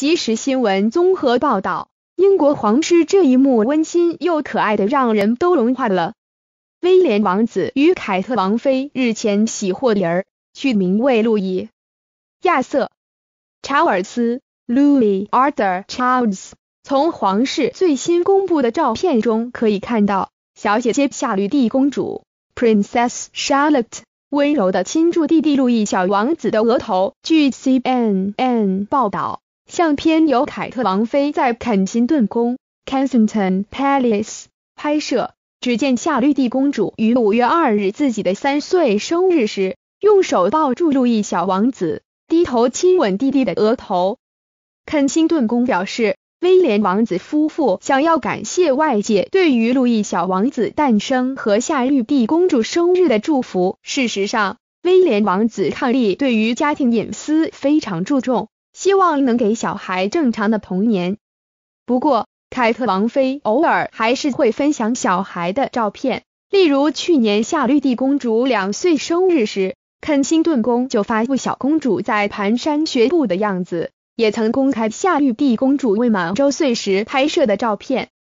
即时新闻综合报道：英国皇室这一幕温馨又可爱的让人都融化了。威廉王子与凯特王妃日前喜获麟儿，取名为路易、亚瑟、查尔斯、Louis Arthur Charles。从皇室最新公布的照片中可以看到，小姐姐夏绿蒂公主 Princess Charlotte 温柔的亲住弟弟路易小王子的额头。据 CNN 报道。相片由凯特王妃在肯辛顿宫 （Kensington Palace） 拍摄。只见夏绿蒂公主于五月二日自己的三岁生日时，用手抱住路易小王子，低头亲吻弟弟的额头。肯辛顿宫表示，威廉王子夫妇想要感谢外界对于路易小王子诞生和夏绿蒂公主生日的祝福。事实上，威廉王子伉俪对于家庭隐私非常注重。希望能给小孩正常的童年。不过，凯特王妃偶尔还是会分享小孩的照片，例如去年夏绿蒂公主两岁生日时，肯辛顿宫就发布小公主在蹒跚学步的样子，也曾公开夏绿蒂公主未满周岁时拍摄的照片。